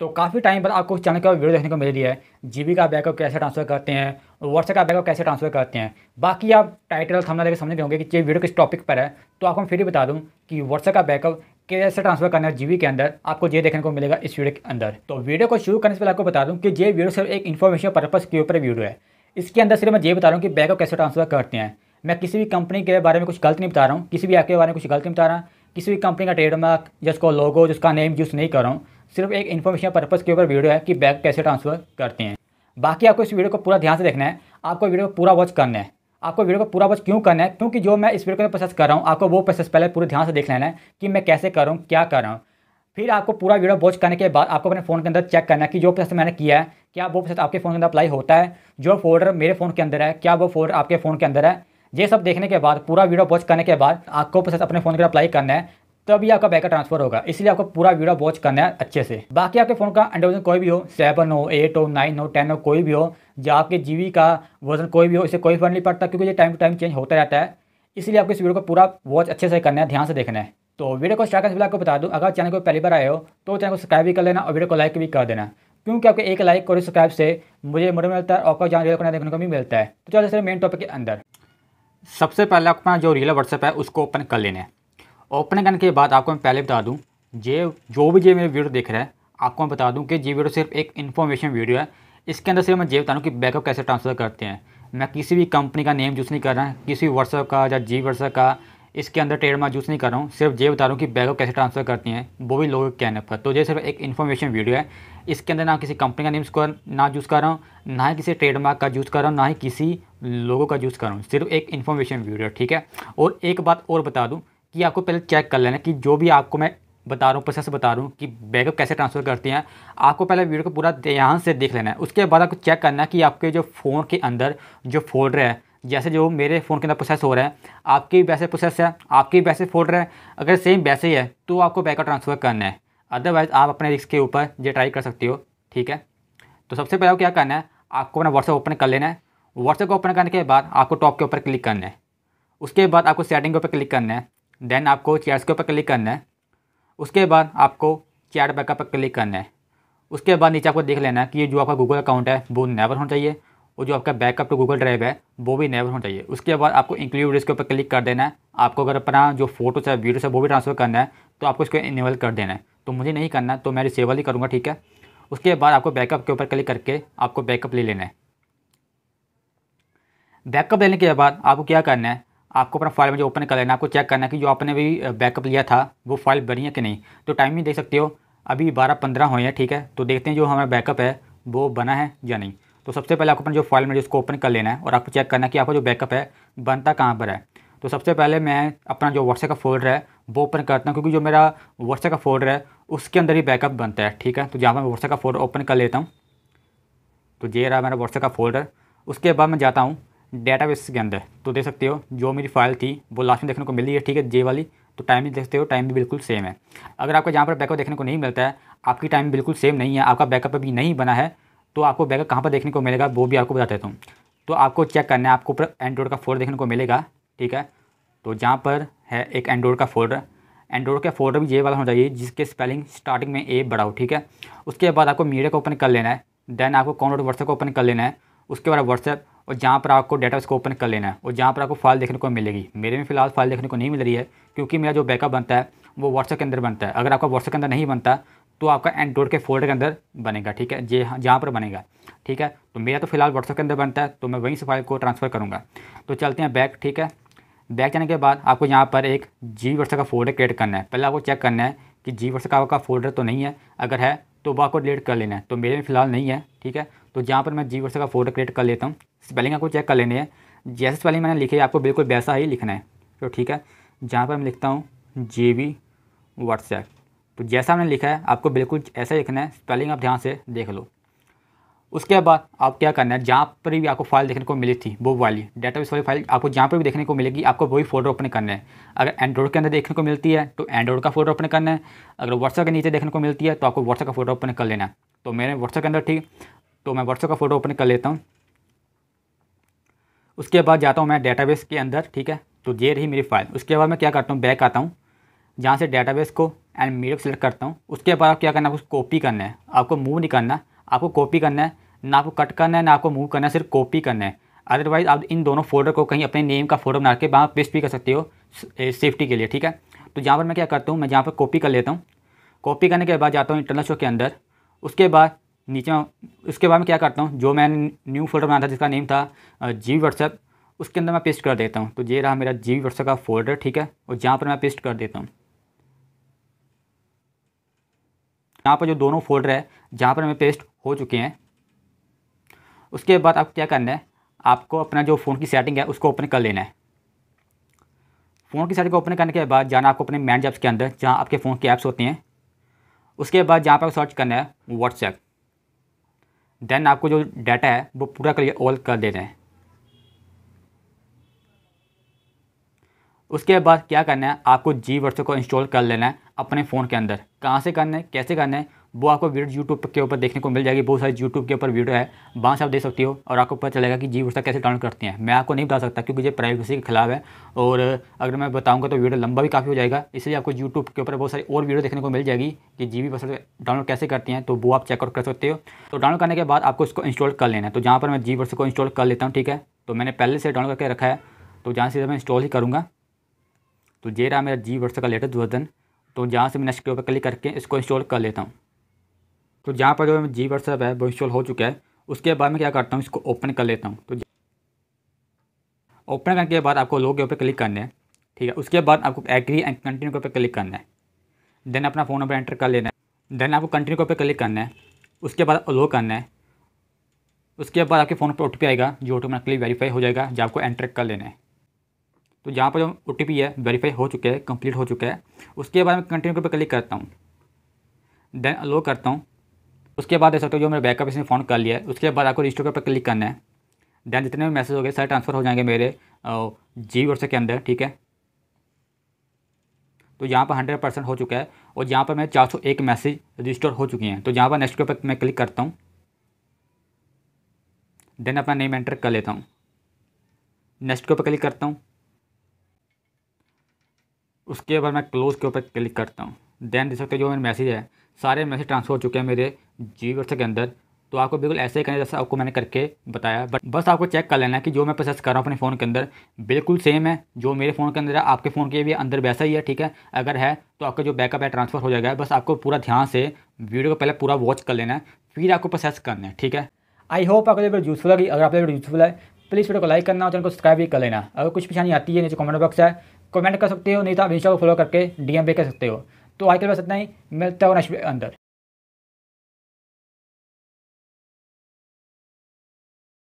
तो काफ़ी टाइम बाद आपको उस चैनल का वीडियो देखने को मिल रही है जीबी का बैकअप कैसे ट्रांसफर करते हैं और व्हाट्सएप का बैकअप कैसे ट्रांसफर करते हैं बाकी आप टाइटल थंबनेल लेकर समझ गए होंगे कि ये वीडियो किस टॉपिक पर है तो आपको मैं फिर बता दूं कि व्हाट्सएप का बैकअप कैसे ट्रांसफर करना है जी के अंदर आपको ये देखने को मिलेगा इस वीडियो के अंदर तो वीडियो को शुरू करने से पहले आपको बता दूँ कि ये वीडियो सिर्फ एक इन्फॉर्मेशन पर्पज़ के ऊपर वीडियो है इसके अंदर सिर्फ मैं ये बता रहा हूँ कि बैकअप कैसे ट्रांसफर करते हैं मैं किसी भी कंपनी के बारे में कुछ गलत नहीं बता रहा हूँ किसी भी ऐप के बारे में कुछ गलत नहीं बता रहा किसी भी कंपनी का ट्रेडमार्क जिसको लोगो जिसका नेम यूज़ नहीं कर रहा हूँ सिर्फ एक इन्फॉर्मेशन पर्पज़ के ऊपर वीडियो है कि बैग कैसे ट्रांसफ़र करते हैं बाकी आपको इस वीडियो को पूरा ध्यान से देखना है आपको वीडियो को पूरा वॉच करना है आपको वीडियो को पूरा वॉच क्यों करना है क्योंकि जो मैं इस वीडियो को प्रोसेस कर रहा हूँ आपको वो प्रोसेस पहले पूरे ध्यान से देख लेना है कि मैं कैसे कर रहा हूँ क्या कर रहा हूँ फिर आपको पूरा वीडियो वॉच करने के बाद आपको अपने फ़ोन के अंदर चेक करना है कि जो प्रोसेस मैंने किया है क्या वो प्रोसेस आपके फ़ोन के अंदर अप्लाई होता है जो फोल्डर मेरे फ़ोन के अंदर है क्या वो फोल्डर आपके फ़ोन के अंदर है ये सब देखने के बाद पूरा वीडियो वॉच करने के बाद आपको प्रोसेस अपने फ़ोन के अप्लाई करना है तभी तो आपका बैकअप ट्रांसफर होगा इसलिए आपको पूरा वीडियो वॉच करना है अच्छे से बाकी आपके फोन का अंडर वर्जन कोई भी हो सेवन हो एट हो नाइन हो टेन हो कोई भी हो या आपके जीबी का वर्जन कोई भी हो इससे कोई फर्क नहीं पड़ता क्योंकि ये टाइम टू टाइम चेंज होता रहता है इसलिए आपको इस वीडियो को पूरा वॉच अच्छे से करना है ध्यान से देखना है तो वीडियो को स्टार्ट करके आपको बता दूँ अगर चैनल को पहली बार आए हो तो चैनल को सब्सक्राइब भी कर लेना और वीडियो को लाइक भी कर देना क्योंकि आपके एक लाइक और सब्सक्राइब से मुझे मुझे मिलता है और जहाँ जान रियल देखने को भी मिलता है तो चलो सर मेन टॉपिक के अंदर सबसे पहले अपना जो रियल व्हाट्सएप है उसको ओपन कर लेना है ओपन करने के बाद आपको मैं पहले बता दूँ जे जो भी ये मेरे वीडियो देख रहा है आपको मैं बता दूँ कि जे वीडियो सिर्फ एक इन्फॉर्मेशन वीडियो है इसके अंदर सिर्फ मैं ये बता दूँ कि बैकअप कैसे ट्रांसफ़र करते हैं मैं किसी भी कंपनी का नेम यूज़ नहीं कर रहा है किसी भी व्हाट्सअप का या जी व्हाट्सअप का इसके अंदर ट्रेडमार्क यूज़ नहीं कर रहा हूँ सिर्फ ये बता रहा हूँ कि बैकअप कैसे ट्रांसफ़र करती हैं वो भी लोगों के कहने पर तो ये सिर्फ एक इन्फॉर्मेशन वीडियो है इसके अंदर ना किसी कंपनी का नेम कर ना यूज़ कर रहा हूँ ना ही किसी ट्रेडमार्क का यूज़ कर रहा हूँ ना ही किसी लोगों का यूज़ कर रहा हूँ सिर्फ एक इन्फॉर्मेशन वीडियो ठीक है और एक बात और बता दूँ कि आपको पहले चेक कर लेना कि जो भी आपको मैं बता रहा हूँ प्रोसेस बता रहा हूँ कि बैकअप कैसे ट्रांसफ़र करते हैं आपको पहले वीडियो को पूरा ध्यान से देख लेना है उसके बाद आपको चेक करना है कि आपके जो फ़ोन के अंदर जो फोल्डर है जैसे जो मेरे फ़ोन के अंदर प्रोसेस हो रहा है भी वैसे प्रोसेस है आपके भी वैसे फोल्डर है अगर सेम वैसे ही है तो आपको बैकअप ट्रांसफ़र करना है अदरवाइज़ आप अपने रिस्क के ऊपर ये ट्राई कर सकते हो ठीक है तो सबसे पहले क्या करना है आपको अपना व्हाट्सएप ओपन कर लेना है व्हाट्सएप को ओपन करने के बाद आपको टॉप के ऊपर क्लिक करना है उसके बाद आपको सेटिंग के ऊपर क्लिक करना है देन आपको चैट्स के ऊपर क्लिक करना है उसके बाद आपको चैट बैकअप पर क्लिक करना है उसके बाद नीचे आपको देख लेना है कि जो आपका गूगल अकाउंट है वो नेवर होना चाहिए और जो आपका बैकअप टू गूगल ड्राइव है वो भी नेवर होना चाहिए उसके बाद आपको इंक्लूड इसके ऊपर क्लिक कर देना है आपको अगर अपना जो फोटोस है वीडियोस है वो भी ट्रांसफर करना है तो आपको इसको इनेबल कर देना है तो मुझे नहीं करना है तो मैं रिसेबल ही करूँगा ठीक है उसके बाद आपको बैकअप के ऊपर क्लिक करके आपको बैकअप ले लेना है बैकअप लेने के बाद आपको क्या करना है आपको अपना फाइल में जो ओपन कर लेना आपको चेक करना कि जो आपने भी बैकअप लिया था वो फाइल बनी है कि नहीं तो टाइमिंग देख सकते हो अभी बारह पंद्रह हुए हैं ठीक है तो देखते हैं जो हमारा बैकअप है वो बना है या नहीं तो सबसे पहले आपको अपना जो फाइल में जो उसको ओपन कर लेना है और आपको चेक करना है कि आपका जो बैकअप है बनता कहाँ पर है तो सबसे पहले मैं अपना जो व्हाट्सएप का फोल्डर है वो ओपन करता हूँ क्योंकि जो मेरा व्हाट्सएप का फोल्डर है उसके अंदर ही बैकअप बनता है ठीक है तो जहाँ पर मैं व्हाट्सएप का फोल्डर ओपन कर लेता हूँ तो ये रहा मेरा व्हाट्सएप का फोल्डर उसके बाद मैं जाता हूँ बेस के अंदर तो देख सकते हो जो मेरी फाइल थी वो लास्ट में देखने को मिली है ठीक है जे वाली तो टाइम भी देख सकते हो टाइम भी बिल्कुल सेम है अगर आपको जहाँ पर बैकअप देखने को नहीं मिलता है आपकी टाइम बिल्कुल सेम नहीं है आपका बैकअप अभी नहीं बना है तो आपको बैकअप कहाँ पर देखने को मिलेगा वो भी आपको बता देता हूँ तो आपको चेक करना है आपको ऊपर एंड्रॉयड का फोल्डर देखने को मिलेगा ठीक है तो जहाँ पर है एक एंड्रॉयड का फोल्डर एंड्रॉइड का फोल्डर भी ये वाला होना चाहिए जिसके स्पेलिंग स्टार्टिंग में ए बड़ा हो ठीक है उसके बाद आपको मीडिया को ओपन कर लेना है देन आपको कॉन्ट व्हाट्सएप को ओपन कर लेना है उसके बाद व्हाट्सएप और जहाँ पर आपको डेटा उसको ओपन कर लेना है और जहाँ पर आपको फाइल देखने को मिलेगी मेरे में फिलहाल फाइल देखने को नहीं मिल रही है क्योंकि मेरा जो बैकअप बनता है वो व्हाट्सएप के अंदर बनता है अगर आपका व्हाट्सएप के अंदर नहीं बनता तो आपका एंड्रॉइड के फोल्डर के अंदर बनेगा ठीक है जे जहाँ पर बनेगा ठीक है तो मेरा तो फिलहाल व्हाट्सएप के अंदर बनता है तो मैं वहीं से फाइल को ट्रांसफ़र करूँगा तो चलते हैं बैक ठीक है बैक जाने के बाद आपको यहाँ पर एक जी व्हाट्सएप का फोल्डर क्रिएट करना है पहले आपको चेक करना है कि जी व्हाट्सएप का आपका फोल्डर तो नहीं है अगर है तो वो आपको डिलीट कर लेना है तो मेरे में फिलहाल नहीं है ठीक है तो जहाँ पर मैं जी वर्ष का फोटो क्रिएट कर लेता हूँ स्पेलिंग आपको चेक कर लेने है जैसे स्पेलिंग मैंने लिखी है आपको बिल्कुल वैसा ही लिखना है तो ठीक है जहाँ पर मैं लिखता हूँ जे वी व्हाट्सएप तो जैसा मैंने लिखा है आपको बिल्कुल ऐसा लिखना है स्पेलिंग आप ध्यान से देख लो उसके बाद आप क्या करना है जहाँ पर भी आपको फाइल देखने को मिली थी वो वाली डेटाबेस वाली फाइल आपको जहाँ पर भी देखने को मिलेगी आपको वही फोल्डर ओपन करना है अगर एंड्रॉइड के अंदर देखने को मिलती है तो एंड्रॉइड का फोल्डर ओपन करना है अगर व्हाट्सएप के नीचे देखने को मिलती है तो आपको व्हाट्सएप का फोटो ओपन कर लेना तो मेरे व्हाट्सएप के अंदर ठीक तो मैं व्हाट्सएप का फोटो ओपन कर लेता हूँ उसके बाद जाता हूँ मैं डेटाबेस के अंदर ठीक है तो ये रही मेरी फाइल उसके बाद मैं क्या करता हूँ बैक आता हूँ जहाँ से डेटाबेस को एंड मीडियो सेलेक्ट सिलेक्ट करता हूँ उसके बाद आप क्या करना है उसको कॉपी करना है आपको मूव नहीं करना आपको कॉपी करना है ना आपको कट करना है ना आपको मूव करना है सिर्फ कॉपी करना है अदरवाइज़ आप इन दोनों फोल्डर को कहीं अपने नेम का फ़ोटो बना के वहाँ पेस्ट भी कर सकते हो सेफ्टी के लिए ठीक है तो जहाँ पर मैं क्या करता हूँ मैं जहाँ पर कॉपी कर लेता हूँ कॉपी करने के बाद जाता हूँ इंटरनल शो के अंदर उसके बाद नीचे उसके बाद मैं क्या करता हूँ जो मैंने न्यू फोल्डर बनाया था जिसका नेम था जी व्हाट्सएप उसके अंदर मैं पेस्ट कर देता हूँ तो ये रहा मेरा जी व्हाट्सएप का फोल्डर ठीक है और जहाँ पर मैं पेस्ट कर देता हूँ यहाँ पर जो दोनों फोल्डर है जहाँ पर हमें पेस्ट हो चुके हैं उसके बाद आपको क्या करना है आपको अपना जो फ़ोन की सेटिंग है उसको ओपन कर लेना है फ़ोन की सेटिंग को ओपन करने के बाद जाना आपको अपने मैन जैप्स के अंदर जहाँ आपके फ़ोन के ऐप्स होते हैं उसके बाद जहाँ पर आपको सर्च करना है व्हाट्सएप देन आपको जो डाटा है वो पूरा क्लियर ऑल कर देना है उसके बाद क्या करना है आपको जी वर्ष को इंस्टॉल कर लेना है अपने फ़ोन के अंदर कहाँ से करना है कैसे करना है वो आपको वीडियो यूट्यूब के ऊपर देखने को मिल जाएगी बहुत सारी यूट्यूब के ऊपर वीडियो है वहाँ से आप देख सकती हो और आपको पता चलेगा कि जी वर्षा कैसे डाउनलोड करते हैं मैं आपको नहीं बता सकता क्योंकि ये प्राइवेसी के खिलाफ है और अगर मैं बताऊँगा तो वीडियो लंबा भी काफ़ी हो जाएगा इसलिए आपको यूट्यूब के ऊपर बहुत सारी और वीडियो देखने को मिल जाएगी कि जी वी डाउनलोड कैसे करते हैं तो वो आप चेकआउट कर सकते हो तो डाउनलोड करने के बाद आपको इसको इंस्टॉल कर लेना है तो जहाँ पर मैं जी को इंस्टॉल कर लेता हूँ ठीक है तो मैंने पहले से डाउनलोड करके रखा है तो जहाँ से मैं इंस्टॉल ही करूँगा तो ये रहा मेरा जी वर्ष का लेटेस्ट वर्जन तो जहाँ से मैं नेक्स्ट के ऊपर क्लिक करके इसको इंस्टॉल कर लेता हूँ तो जहाँ पर जो जी व्हाट्सएप है वो इंस्टॉल हो चुका है उसके बाद मैं क्या करता हूँ इसको ओपन कर लेता हूँ तो ओपन करने के बाद आपको लोग ऊपर क्लिक करना है ठीक है उसके बाद आपको एग्री एंड कंटिन्यू के ऊपर क्लिक करना है देन अपना फ़ोन नंबर एंटर कर लेना है देन आपको कंटिन्यू के ऊपर क्लिक करना है उसके बाद अलो करना है उसके बाद आपके फ़ोन पर ओ आएगा जो ऑटोमेटिकली वेरीफाई हो जाएगा जो आपको एंटर कर लेना है तो जहाँ पर जो ओ है वेरीफाई हो चुका है कंप्लीट हो चुका है उसके बाद मैं कंटिन्यू के ऊपर क्लिक करता हूँ देन अलो करता हूँ उसके बाद देख सकते हो जो मेरे बैकअप इसने फ़ोन कर लिया है उसके बाद आपको रजिस्टर पर क्लिक करना है दैन जितने भी मैसेज हो गए सारे ट्रांसफ़र हो जाएंगे मेरे जी व्हाट्सएप के अंदर ठीक है तो यहाँ पर हंड्रेड परसेंट हो चुका है और यहाँ पर मैं चार सौ एक मैसेज रजिस्टर हो चुके हैं तो यहाँ पर नेक्स्ट के ऊपर मैं क्लिक करता हूँ देन अपना नेम एंटर कर लेता हूँ नेक्स्ट के ऊपर क्लिक करता हूँ उसके बाद मैं क्लोज़ के ऊपर क्लिक करता हूँ देन देख सकते हो जो मेरा मैसेज है सारे मैसेज ट्रांसफर हो चुके हैं मेरे जी व्हाट्सएप के अंदर तो आपको बिल्कुल ऐसे ही करना जैसे आपको मैंने करके बताया बट बस आपको चेक कर लेना है कि जो मैं प्रोसेस कर रहा हूँ अपने फ़ोन के अंदर बिल्कुल सेम है जो मेरे फ़ोन के अंदर है आपके फ़ोन के भी अंदर वैसा ही है ठीक है अगर है तो आपका जो बैकअप है ट्रांसफ़र हो जाएगा बस आपको पूरा ध्यान से वीडियो को पहले पूरा वॉच कर लेना है फिर आपको प्रोसेस करना है ठीक है आई होप आपको वीडियो यूज़फुल है अगर आपको यूज़फुल है प्लीज़ वीडियो को लाइक करना और चैनल को सब्सक्राइब भी कर लेना अगर कुछ परेशानी आती है नीचे कमेंट बॉक्स है कमेंट कर सकते हो नहीं तो आप इंस्टा को फॉलो करके डीएम पे कर सकते हो तो आज के लिए बस इतना ही मिलता है नेक्स्ट अंदर